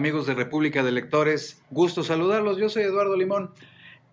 amigos de República de Lectores. Gusto saludarlos. Yo soy Eduardo Limón.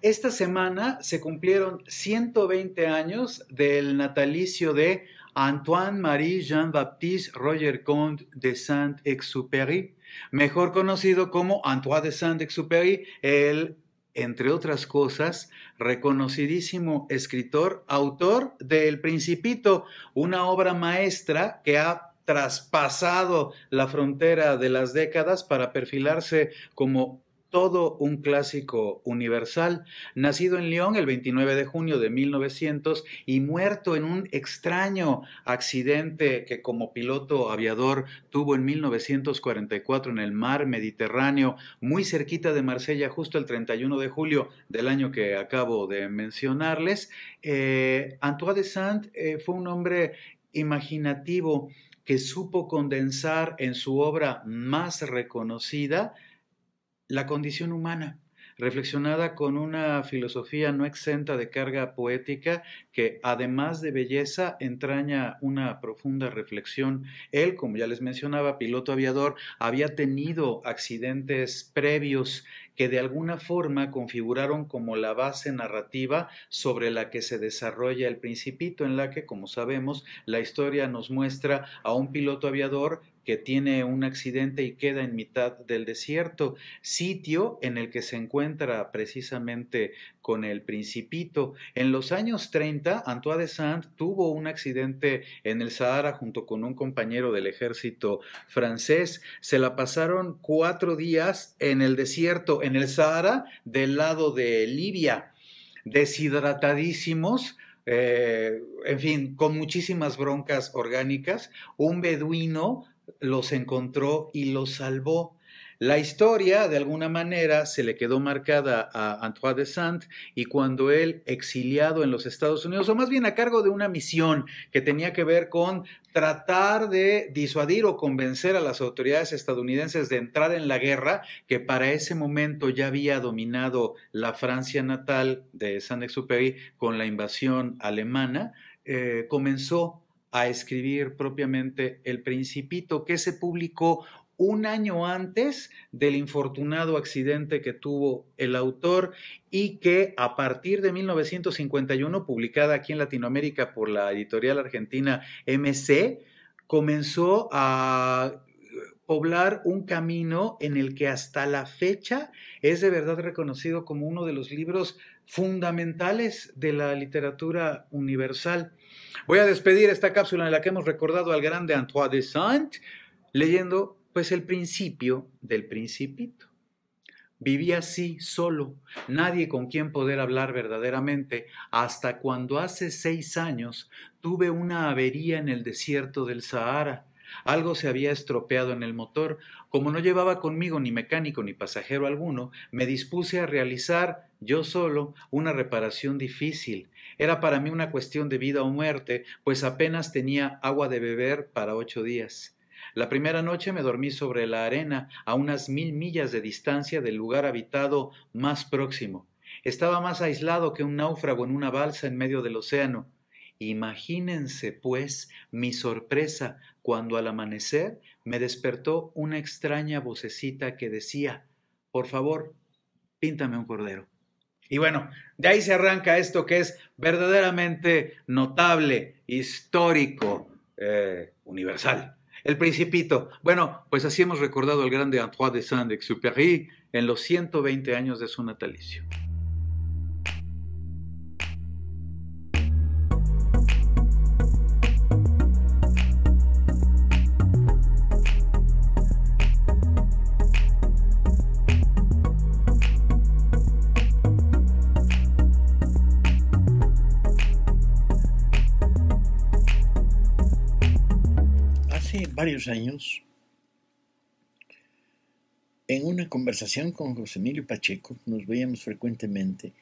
Esta semana se cumplieron 120 años del natalicio de Antoine-Marie Jean-Baptiste Roger Comte de Saint-Exupéry, mejor conocido como Antoine de Saint-Exupéry, el, entre otras cosas, reconocidísimo escritor, autor del Principito, una obra maestra que ha traspasado la frontera de las décadas para perfilarse como todo un clásico universal, nacido en Lyon el 29 de junio de 1900 y muerto en un extraño accidente que como piloto aviador tuvo en 1944 en el mar Mediterráneo, muy cerquita de Marsella, justo el 31 de julio del año que acabo de mencionarles. Eh, Antoine de Saint eh, fue un hombre imaginativo, que supo condensar en su obra más reconocida la condición humana, reflexionada con una filosofía no exenta de carga poética que, además de belleza, entraña una profunda reflexión. Él, como ya les mencionaba, piloto aviador, había tenido accidentes previos que de alguna forma configuraron como la base narrativa sobre la que se desarrolla el principito, en la que, como sabemos, la historia nos muestra a un piloto aviador que tiene un accidente y queda en mitad del desierto, sitio en el que se encuentra precisamente con El Principito. En los años 30, Antoine de Saint tuvo un accidente en el Sahara junto con un compañero del ejército francés. Se la pasaron cuatro días en el desierto, en el Sahara, del lado de Libia, deshidratadísimos, eh, en fin, con muchísimas broncas orgánicas, un beduino los encontró y los salvó. La historia, de alguna manera, se le quedó marcada a Antoine de Saint y cuando él, exiliado en los Estados Unidos, o más bien a cargo de una misión que tenía que ver con tratar de disuadir o convencer a las autoridades estadounidenses de entrar en la guerra, que para ese momento ya había dominado la Francia natal de Saint-Exupéry con la invasión alemana, eh, comenzó a escribir propiamente El Principito, que se publicó un año antes del infortunado accidente que tuvo el autor y que a partir de 1951, publicada aquí en Latinoamérica por la editorial argentina MC, comenzó a poblar un camino en el que hasta la fecha es de verdad reconocido como uno de los libros fundamentales de la literatura universal. Voy a despedir esta cápsula en la que hemos recordado al grande Antoine de Saint leyendo pues el principio del principito. Vivía así, solo, nadie con quien poder hablar verdaderamente, hasta cuando hace seis años tuve una avería en el desierto del Sahara. Algo se había estropeado en el motor. Como no llevaba conmigo ni mecánico ni pasajero alguno, me dispuse a realizar, yo solo, una reparación difícil. Era para mí una cuestión de vida o muerte, pues apenas tenía agua de beber para ocho días. La primera noche me dormí sobre la arena, a unas mil millas de distancia del lugar habitado más próximo. Estaba más aislado que un náufrago en una balsa en medio del océano. Imagínense, pues, mi sorpresa cuando al amanecer me despertó una extraña vocecita que decía, por favor, píntame un cordero. Y bueno, de ahí se arranca esto que es verdaderamente notable, histórico, eh, universal. El Principito. Bueno, pues así hemos recordado al grande Antoine de Saint-Exupéry en los 120 años de su natalicio. varios años, en una conversación con José Emilio Pacheco, nos veíamos frecuentemente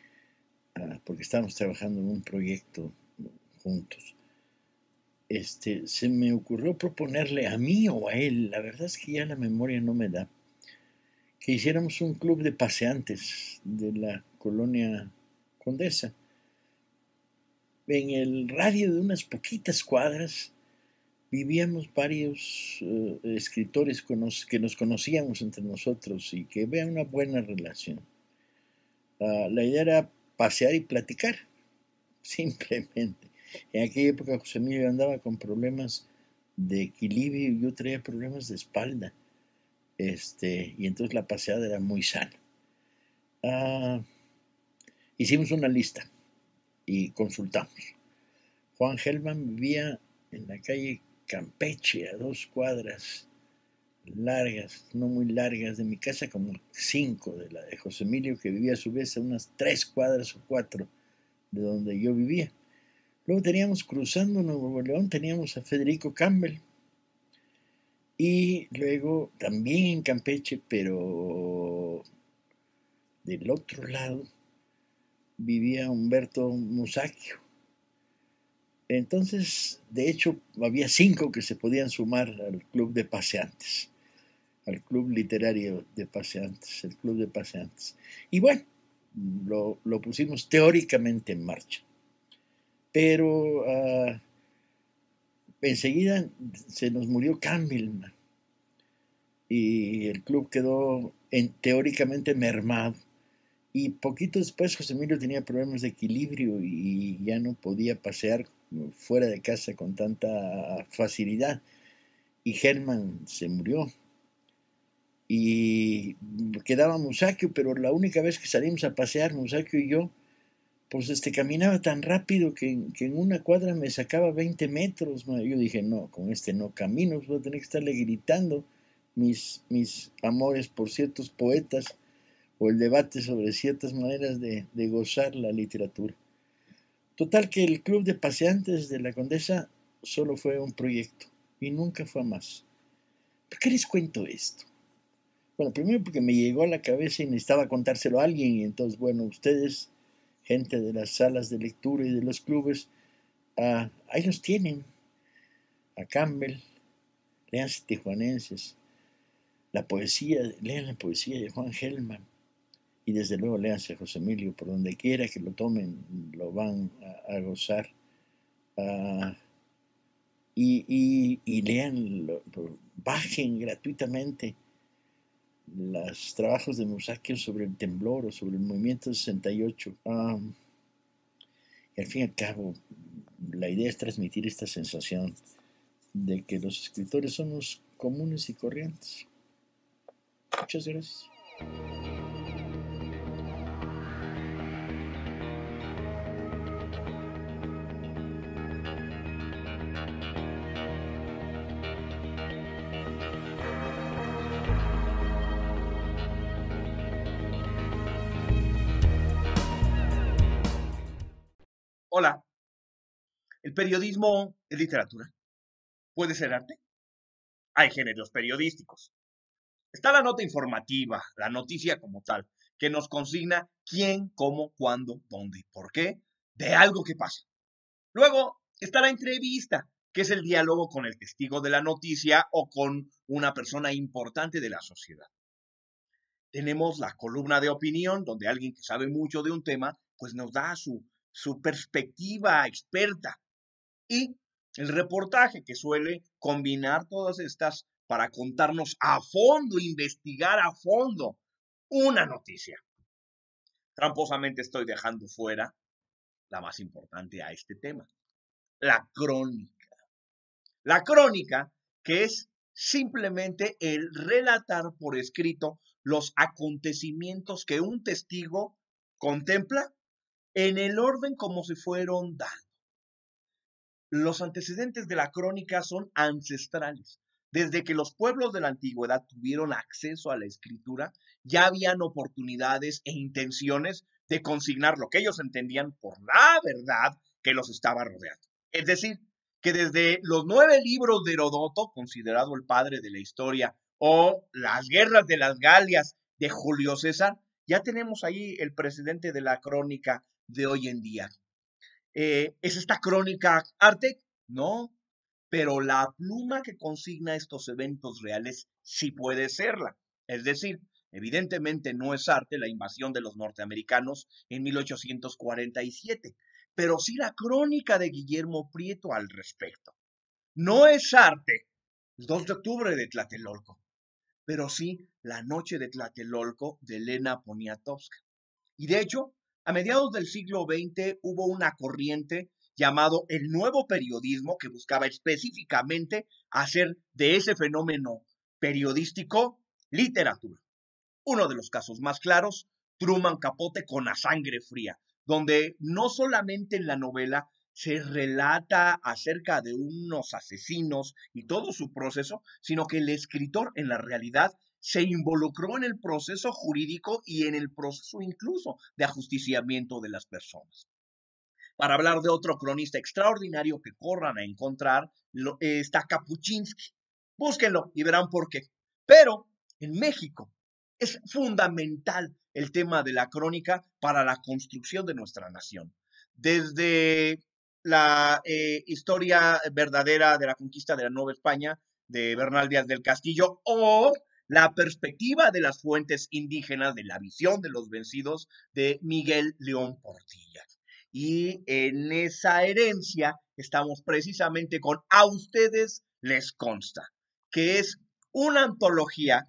ah, porque estábamos trabajando en un proyecto juntos. Este, se me ocurrió proponerle a mí o a él, la verdad es que ya la memoria no me da, que hiciéramos un club de paseantes de la colonia Condesa. En el radio de unas poquitas cuadras vivíamos varios eh, escritores que nos conocíamos entre nosotros y que vean una buena relación. Ah, la idea era pasear y platicar, simplemente. En aquella época José Emilio andaba con problemas de equilibrio y yo traía problemas de espalda. Este, y entonces la paseada era muy sana. Ah, hicimos una lista y consultamos. Juan Gelman vivía en la calle Campeche, a dos cuadras largas, no muy largas de mi casa, como cinco de la de José Emilio, que vivía a su vez a unas tres cuadras o cuatro de donde yo vivía. Luego teníamos, cruzando Nuevo León, teníamos a Federico Campbell. Y luego también en Campeche, pero del otro lado, vivía Humberto Musacchio entonces, de hecho, había cinco que se podían sumar al club de paseantes, al club literario de paseantes, el club de paseantes. Y bueno, lo, pusimos teóricamente en marcha. Pero ah, enseguida se nos murió Campbellman y el club quedó en, teóricamente mermado. Y poquito después José Emilio tenía problemas de equilibrio y ya no podía pasear fuera de casa con tanta facilidad. Y Germán se murió. Y quedaba Musakio, pero la única vez que salimos a pasear, Musaquio y yo, pues este, caminaba tan rápido que, en una cuadra me sacaba 20 metros. Yo dije, no, con este no camino, voy a tener que estarle gritando mis, mis amores por ciertos poetas o el debate sobre ciertas maneras de gozar la literatura. Total que el club de paseantes de la condesa solo fue un proyecto y nunca fue más. ¿Por qué les cuento esto? Bueno, primero porque me llegó a la cabeza y necesitaba contárselo a alguien y entonces, bueno, ustedes, gente de las salas de lectura y de los clubes, ah, ahí los tienen. A Campbell, leanse Tijuanenses, la poesía, lean la poesía de Juan Gelman y desde luego leanse a José Emilio, por donde quiera que lo tomen, lo van a gozar. Ah, y, y, y lean, bajen gratuitamente los trabajos de Musaki sobre el temblor o sobre el movimiento 68. Ah, y al fin y al cabo, la idea es transmitir esta sensación de que los escritores somos comunes y corrientes. Muchas gracias. Hola, ¿el periodismo es literatura? ¿Puede ser arte? Hay géneros periodísticos. Está la nota informativa, la noticia como tal, que nos consigna quién, cómo, cuándo, dónde y por qué de algo que pasa. Luego está la entrevista, que es el diálogo con el testigo de la noticia o con una persona importante de la sociedad. Tenemos la columna de opinión, donde alguien que sabe mucho de un tema, pues nos da su su perspectiva experta y el reportaje que suele combinar todas estas para contarnos a fondo, investigar a fondo una noticia. Tramposamente estoy dejando fuera la más importante a este tema, la crónica. La crónica que es simplemente el relatar por escrito los acontecimientos que un testigo contempla en el orden como se fueron dando. Los antecedentes de la crónica son ancestrales. Desde que los pueblos de la antigüedad tuvieron acceso a la escritura, ya habían oportunidades e intenciones de consignar lo que ellos entendían por la verdad que los estaba rodeando. Es decir, que desde los nueve libros de Herodoto, considerado el padre de la historia, o las guerras de las Galias de Julio César, ya tenemos ahí el precedente de la crónica de hoy en día. Eh, es esta crónica arte? no, pero la pluma que consigna estos eventos reales sí puede serla. Es decir, evidentemente no es arte la invasión de los norteamericanos en 1847, pero sí la crónica de Guillermo Prieto al respecto. No es arte el 2 de octubre de Tlatelolco, pero sí la noche de Tlatelolco de Elena Poniatowska. Y de hecho, a mediados del siglo XX hubo una corriente llamado el nuevo periodismo que buscaba específicamente hacer de ese fenómeno periodístico literatura. Uno de los casos más claros, Truman Capote con la sangre fría, donde no solamente en la novela se relata acerca de unos asesinos y todo su proceso, sino que el escritor en la realidad se involucró en el proceso jurídico y en el proceso incluso de ajusticiamiento de las personas. Para hablar de otro cronista extraordinario que corran a encontrar, eh, está Kapuczynski. Búsquenlo y verán por qué. Pero en México es fundamental el tema de la crónica para la construcción de nuestra nación. Desde la eh, historia verdadera de la conquista de la Nueva España de Bernal Díaz del Castillo o la perspectiva de las fuentes indígenas, de la visión de los vencidos de Miguel León Portilla. Y en esa herencia estamos precisamente con A ustedes les consta, que es una antología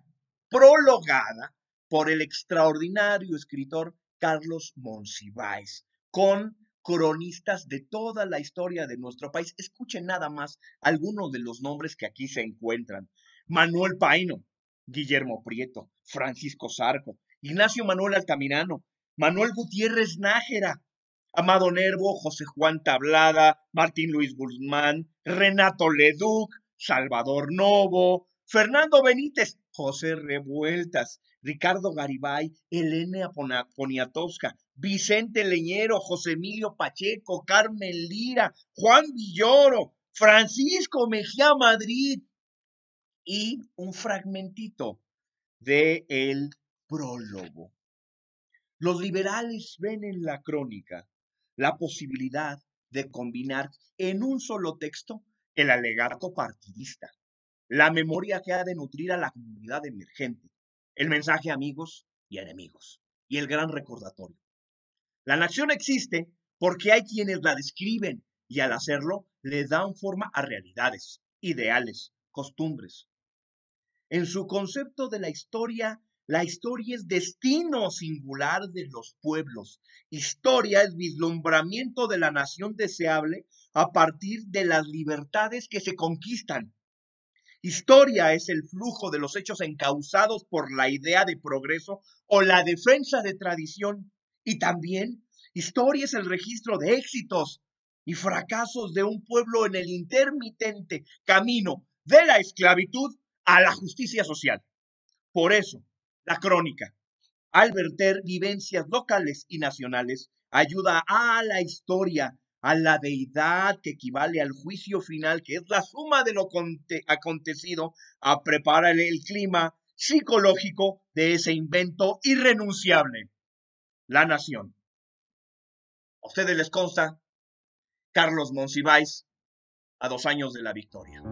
prologada por el extraordinario escritor Carlos Monsiváis, con cronistas de toda la historia de nuestro país. Escuchen nada más algunos de los nombres que aquí se encuentran. Manuel Paino, Guillermo Prieto, Francisco Zarco, Ignacio Manuel Altamirano, Manuel Gutiérrez Nájera, Amado Nervo, José Juan Tablada, Martín Luis Guzmán, Renato Leduc, Salvador Novo, Fernando Benítez, José Revueltas, Ricardo Garibay, Elena Poniatowska, Vicente Leñero, José Emilio Pacheco, Carmen Lira, Juan Villoro, Francisco Mejía Madrid, y un fragmentito de el prólogo. Los liberales ven en la crónica la posibilidad de combinar en un solo texto el alegato partidista, la memoria que ha de nutrir a la comunidad emergente, el mensaje a amigos y enemigos, y el gran recordatorio. La nación existe porque hay quienes la describen y al hacerlo le dan forma a realidades, ideales, costumbres, en su concepto de la historia, la historia es destino singular de los pueblos. Historia es vislumbramiento de la nación deseable a partir de las libertades que se conquistan. Historia es el flujo de los hechos encausados por la idea de progreso o la defensa de tradición. Y también historia es el registro de éxitos y fracasos de un pueblo en el intermitente camino de la esclavitud a la justicia social. Por eso, la crónica, al verter vivencias locales y nacionales, ayuda a la historia, a la deidad que equivale al juicio final, que es la suma de lo acontecido, a preparar el clima psicológico de ese invento irrenunciable, la nación. A ustedes les consta, Carlos Monsiváis, a dos años de la victoria.